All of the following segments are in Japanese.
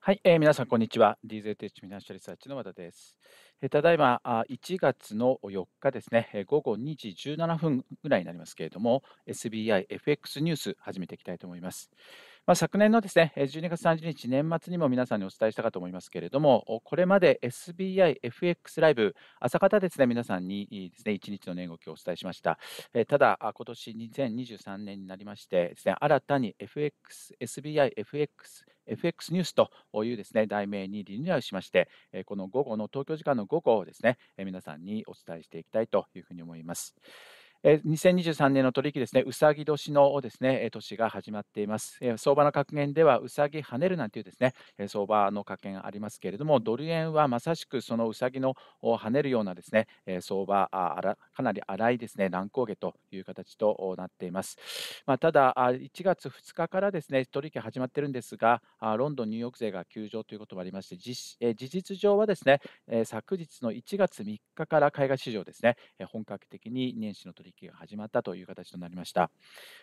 はい、えー、皆さん、こんにちは。DZ テッチフィナンシャルリサーチの和田です。えー、ただいまあ、1月の4日ですね、え午後2時17分ぐらいになりますけれども、SBI FX ニュース始めていきたいと思います。まあ、昨年のですね、12月30日年末にも皆さんにお伝えしたかと思いますけれども、これまで SBIFX ライブ、朝方ですね、皆さんにですね、1日の値動きをお伝えしました。ただ、今年2023年になりましてですね、新たに FX、SBIFX FX ニュースというですね題名にリニューアルしまして、この午後の東京時間の午後をですね皆さんにお伝えしていきたいというふうに思います。えー、2023年の取引ですね、うさぎ年のですね、年が始まっています。え相場の格言では、うさぎ跳ねるなんていうですね、相場の格言ありますけれども、ドル円はまさしくそのうさぎの跳ねるようなですね、相場、あらかなり荒いですね、乱高下という形となっています。まあ、ただ、1月2日からですね、取引始まってるんですが、ロンドン、ニューヨーク勢が休場ということもありまして、実え事実上はですね、昨日の1月3日から海外市場ですね、本格的に年始の取引取引が始まったという形となりました。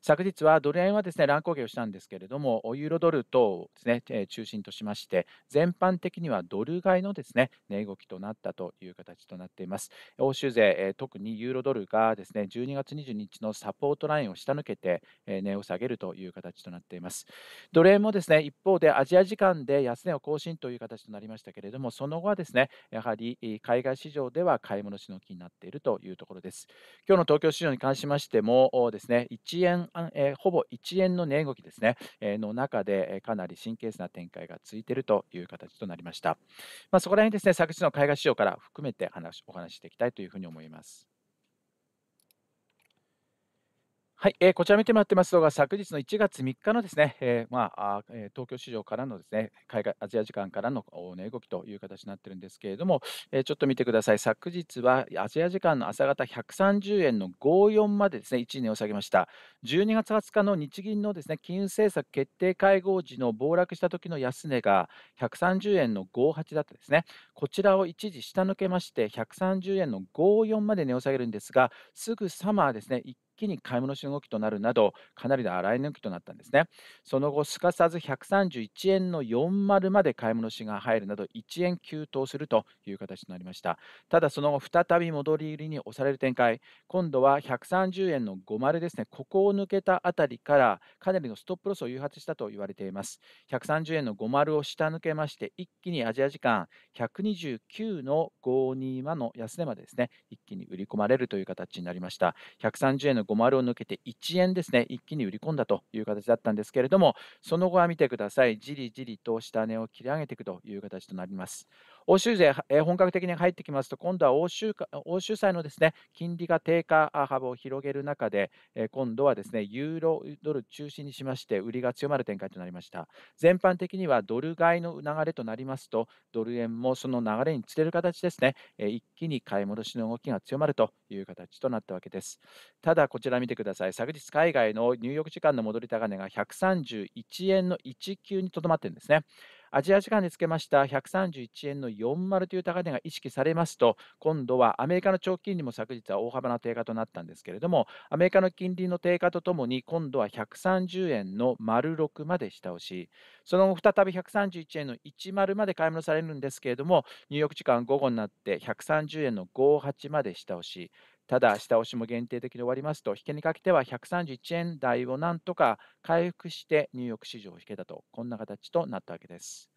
昨日はドル円はですね乱高下をしたんですけれども、ユーロドル等をですねえ中心としまして、全般的にはドル買いのですね値動きとなったという形となっています。欧州勢、え特にユーロドルがですね12月22日のサポートラインを下抜けてえ値を下げるという形となっています。ドル円もですね一方でアジア時間で安値を更新という形となりましたけれども、その後はですねやはり海外市場では買い戻しの気になっているというところです。今日の東京場市場に関しましてもですね、1円、えー、ほぼ1円の値動きですね、えー、の中で、えかなり神経質な展開が続いているという形となりました。まあ、そこら辺ですね、昨日の海外市場から含めて話お話ししていきたいというふうに思います。はい、えー、こちら見てもらってますのが、昨日の1月3日のですね、えー、まあ、東京市場からのですね、海外アジア時間からの値、動きという形になっているんですけれども、えー、ちょっと見てください。昨日はアジア時間の朝方130円の54までですね、1値を下げました。12月20日の日銀のですね、金融政策決定会合時の暴落した時の安値が130円の58だったですね。こちらを一時下抜けまして、130円の54まで値を下げるんですが、すぐさまですね、一気に買い物し動きとなるなど、かなりの洗い抜きとなったんですね。その後、すかさず131円の40まで買い戻しが入るなど、1円急騰するという形になりました。ただ、その後、再び戻り入りに押される展開、今度は130円の50ですね、ここを抜けたあたりから、かなりのストップロスを誘発したと言われています。130円の50を下抜けまして、一気にアジア時間129の527の安値までですね、一気に売り込まれるという形になりました。130円のの5丸を抜けて1円ですね、一気に売り込んだという形だったんですけれども、その後は見てください、じりじりと下値を切り上げていくという形となります。欧州税、えー、本格的に入ってきますと、今度は欧州欧州債のです、ね、金利が低下幅を広げる中で、えー、今度はです、ね、ユーロドル中心にしまして、売りが強まる展開となりました。全般的にはドル買いの流れとなりますと、ドル円もその流れにつれる形ですね、えー、一気に買い戻しの動きが強まるという形となったわけです。ただ、こちら見てください。昨日、海外の入浴時間の戻り高値が131円の19にとどまっているんですね。アジア時間につけました131円の40という高値が意識されますと、今度はアメリカの長期金利も昨日は大幅な低下となったんですけれども、アメリカの金利の低下とともに、今度は130円の丸6まで下押し、その後、再び131円の10まで買い物されるんですけれども、入浴時間午後になって130円の58まで下押し、ただ、下押しも限定的に終わりますと、引けにかけては131円台をなんとか回復して、ニューヨーク市場を引けたと、こんな形となったわけです。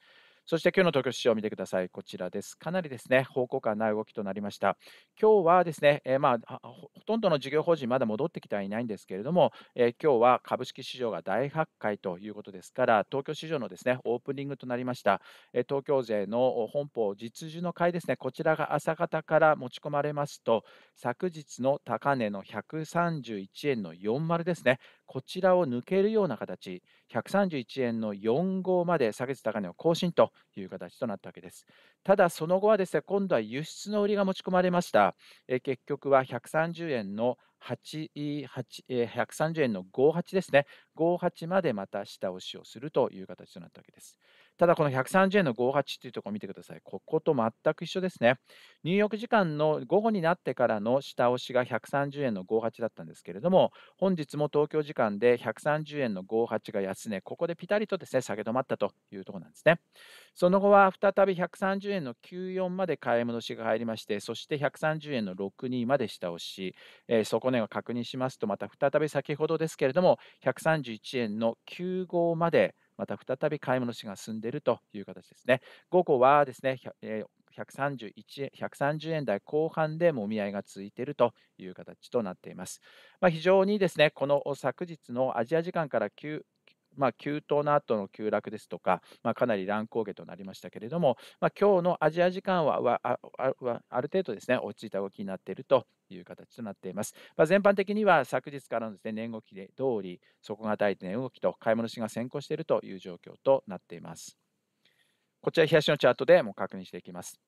そして今日の東京市場を見てください。こちらです。かなりですね、方向感ない動きとなりました。今日はですね、えー、まあ、ほとんどの事業法人まだ戻ってきてはいないんですけれども、えー、今日は株式市場が大発会ということですから、東京市場のですね、オープニングとなりました。えー、東京税の本邦実需の会ですね、こちらが朝方から持ち込まれますと、昨日の高値の131円の40ですね、こちらを抜けるような形、131円の4号まで下げて高値を更新という形となったわけです。ただ、その後はですね、今度は輸出の売りが持ち込まれました。え結局は130円の8 8 1 3円の58ですね、58までまた下押しをするという形となったわけです。ただこの130円の58というところを見てください。ここと全く一緒ですね。ニューヨーク時間の午後になってからの下押しが130円の58だったんですけれども、本日も東京時間で130円の58が安値、ここでピタリとですね、下げ止まったというところなんですね。その後は再び130円の94まで買い戻しが入りまして、そして130円の62まで下押し、えー、底値を確認しますと、また再び先ほどですけれども、131円の95までまた再び買い戻しが進んでいるという形ですね。午後はですね、えー131 130円台後半でもみ合いが続いているという形となっています。まあ、非常にですね、この昨日のアジア時間から急まあ、急騰の後の急落ですとか、まあ、かなり乱高下となりましたけれども、まあ、今日のアジア時間はある程度ですね、落ち着いた動きになっているという形となっています。まあ、全般的には昨日からのです、ね、年動きで通り、底堅い値動きと買い戻しが先行しているという状況となっています。こちら、東のチャートでも確認していきます。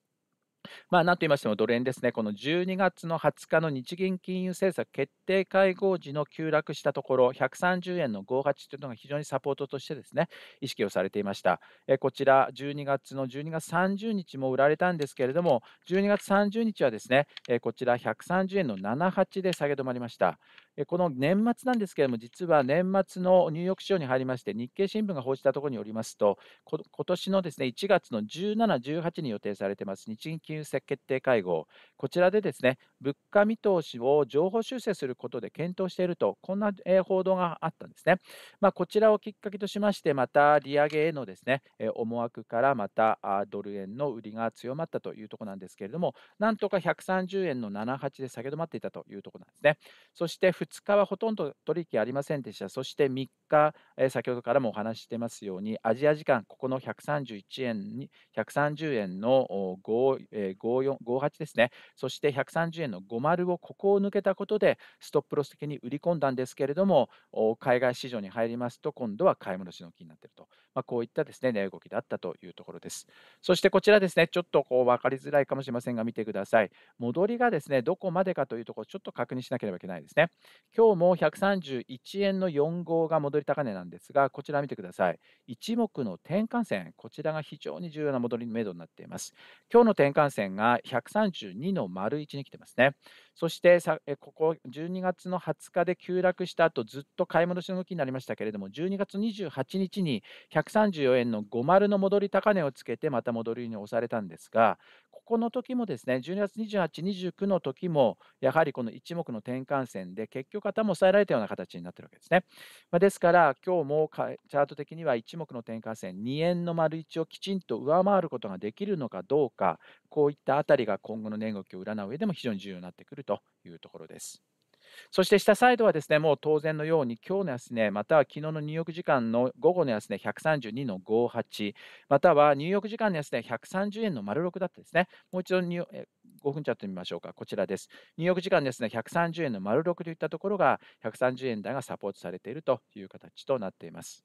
まあ、なんと言いましても、ドル円ですね、この12月の20日の日銀金融政策決定会合時の急落したところ、130円の58というのが非常にサポートとしてですね、意識をされていました。えこちら、12月の12月30日も売られたんですけれども、12月30日はですね、えこちら130円の78で下げ止まりました。この年末なんですけれども、実は年末のニューヨーク市場に入りまして、日経新聞が報じたところによりますと、今年のですね1月の17、18に予定されています日銀金融決定会合、こちらでですね物価見通しを情報修正することで検討していると、こんな報道があったんですね。まあ、こちらをきっかけとしまして、また利上げへのですね思惑からまたドル円の売りが強まったというところなんですけれども、なんとか130円の78で下げ止まっていたというところなんですね。そして2 2日はほとんど取引ありませんでした。そして3日、え先ほどからもお話してますように、アジア時間、ここの131円に、130円の5、え58ですね。そして130円の50をここを抜けたことで、ストップロス的に売り込んだんですけれども、海外市場に入りますと、今度は買い戻しの気になっていると。まあ、こういったですね、値動きだったというところです。そしてこちらですね、ちょっとこう分かりづらいかもしれませんが、見てください。戻りがですね、どこまでかというところ、ちょっと確認しなければいけないですね。今日も131円の4号が戻り高値なんですが、こちら見てください。一目の転換線、こちらが非常に重要な戻りの目処になっています。今日の転換線が132の丸1に来てますね。そしてさえここ12月の20日で急落した後、ずっと買い戻しの動きになりましたけれども、12月28日に134円の5丸の戻り高値をつけて、また戻りに押されたんですが、ここの時もですね、12月28、29の時も、やはりこの一目の転換線で、結局頭抑えられたような形になってるわけですね。まあ、ですから、今日もチャート的には一目の転換線、2円の丸1をきちんと上回ることができるのかどうか、こういったあたりが今後の値動きを占う上でも非常に重要になってくるというところです。そして下サイドはですね、もう当然のように、今日の安値、ね、または昨日の入浴時間の午後の安値、ね、132の58、または入浴時間の安値、ね、130円の丸6だったですね。もう一度に5分チャット見ましょうか。こちらです。入浴時間ですね、130円の丸6といったところが、130円台がサポートされているという形となっています。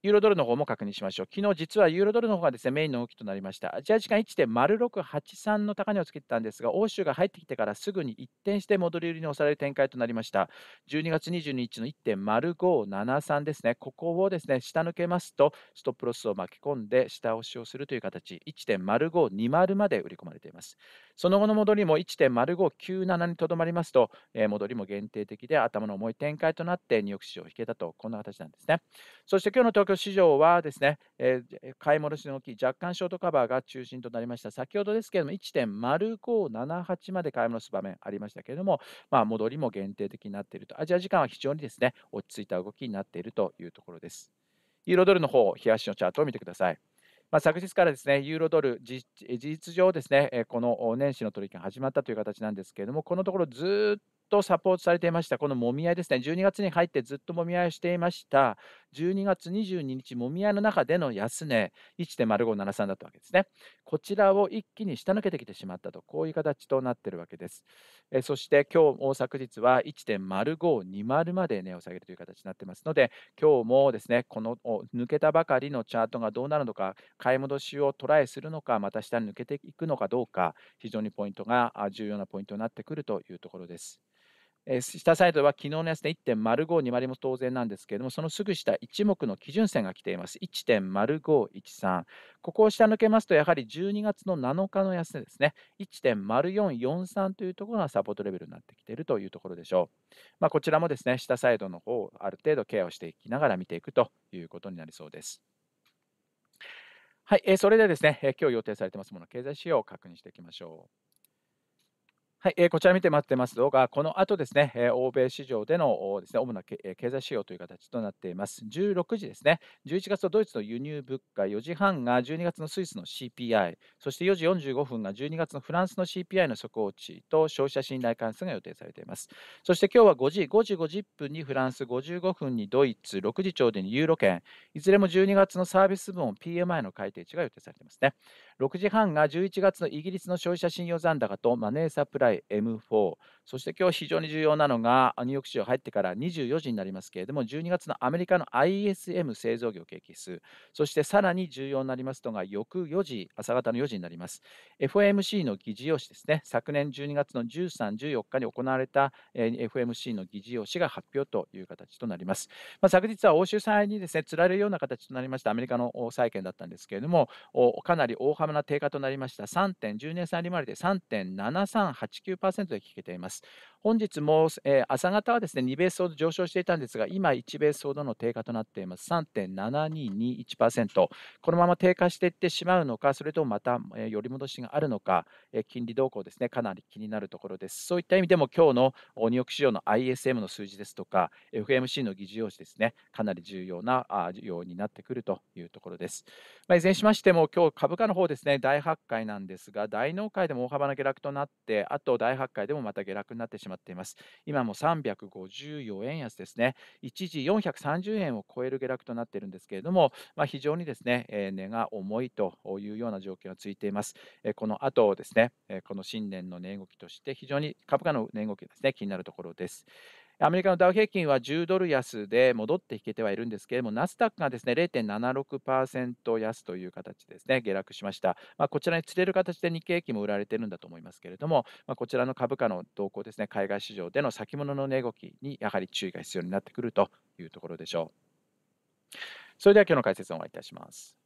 ユーロドルの方も確認しましょう。昨日実はユーロドルの方がですねメインの動きとなりました。アジア時間1.0683の高値をつけてたんですが、欧州が入ってきてからすぐに一転して戻り売りに押される展開となりました。12月22日の1.0573ですね、ここをですね下抜けますと、ストップロスを巻き込んで下押しをするという形、1.0520まで売り込まれています。その後の戻りも1.0597にとどまりますと、えー、戻りも限定的で頭の重い展開となって、ニューヨーク市場を引けたと、こんな形なんですね。そして今日のク市場はですね、えー、買い戻しの大きい若干ショートカバーが中心となりました。先ほどですけれども、1.0578まで買い戻す場面ありましたけれども、まあ、戻りも限定的になっていると、アジア時間は非常にですね、落ち着いた動きになっているというところです。ユーロドルの方、冷やしのチャートを見てください。まあ、昨日からですね、ユーロドル、事実上ですね、この年始の取引が始まったという形なんですけれども、このところずっとサポートされていました、このもみ合いですね、12月に入ってずっともみ合いをしていました、12月22日、もみ合いの中での安値、1.0573だったわけですね。こちらを一気に下抜けてきてしまったと、こういう形となっているわけです。えそして、今日昨日は1.0520まで値を下げるという形になってますので、今日もですね、この抜けたばかりのチャートがどうなるのか、買い戻しをトライするのか、また下に抜けていくのかどうか、非常にポイントが重要なポイントになってくるというところです。え下サイドは昨日のやつで1 0 5 2割も当然なんですけれども、そのすぐ下、1目の基準線が来ています。1.0513。ここを下抜けますと、やはり12月の7日の安値ですね。1.0443というところがサポートレベルになってきているというところでしょう。まあ、こちらもですね、下サイドの方をある程度ケアをしていきながら見ていくということになりそうです。はい、えそれでですね、え今日予定されてますもの、経済指標を確認していきましょう。はい、えー、こちら見て待ってます動画、この後ですね、えー、欧米市場でのです、ね、主な経済指標という形となっています。16時ですね、11月のドイツの輸入物価、4時半が12月のスイスの CPI、そして4時45分が12月のフランスの CPI の速報値と消費者信頼関数が予定されています。そして今日は5時、5時50分にフランス、55分にドイツ、6時ちょうどにユーロ圏、いずれも12月のサービス部門 PMI の改定値が予定されていますね。6時半が11月のイギリスの消費者信用残高とマネーサプライ対 M4 そして今日非常に重要なのがニューヨーク市場入ってから24時になりますけれども12月のアメリカの ISM 製造業景気指数そしてさらに重要になりますのが翌4時朝方の4時になります FOMC の議事要旨ですね昨年12月の13、14日に行われた FOMC の議事要旨が発表という形となります、まあ、昨日は欧州債にですねつられるような形となりましたアメリカの債券だったんですけれどもかなり大幅な低下となりました3.10年債利回りで3.738 1.89%で聞けています。本日も、えー、朝方はですね2ベースほど上昇していたんですが、今1ベースほどの低下となっています。3.7221%。このまま低下していってしまうのか、それともまた、えー、寄り戻しがあるのか、えー、金利動向ですね、かなり気になるところです。そういった意味でも今日のニューヨーク市場の ISM の数字ですとか、FMC の議事要旨ですね、かなり重要なあ要になってくるというところです。まあ、いずれにしましても、今日株価の方ですね、大発会なんですが、大納会でも大幅な下落となって、あとと大発会でもまた下落になってしまっています。今も354円安ですね。一時430円を超える下落となっているんですけれども、まあ、非常にですね、えー、値が重いというような状況が続いています。えー、この後ですね、えー、この新年の値動きとして非常に株価の値動きですね、気になるところです。アメリカのダウ平均は10ドル安で戻って引けてはいるんですけれども、ナスダックがですね0.76%安という形ですね下落しました。まあ、こちらに釣れる形で日経平均も売られているんだと思いますけれども、まあ、こちらの株価の動向ですね、海外市場での先物の値動きにやはり注意が必要になってくるというところでしょう。それでは今日の解説をお願いいたします。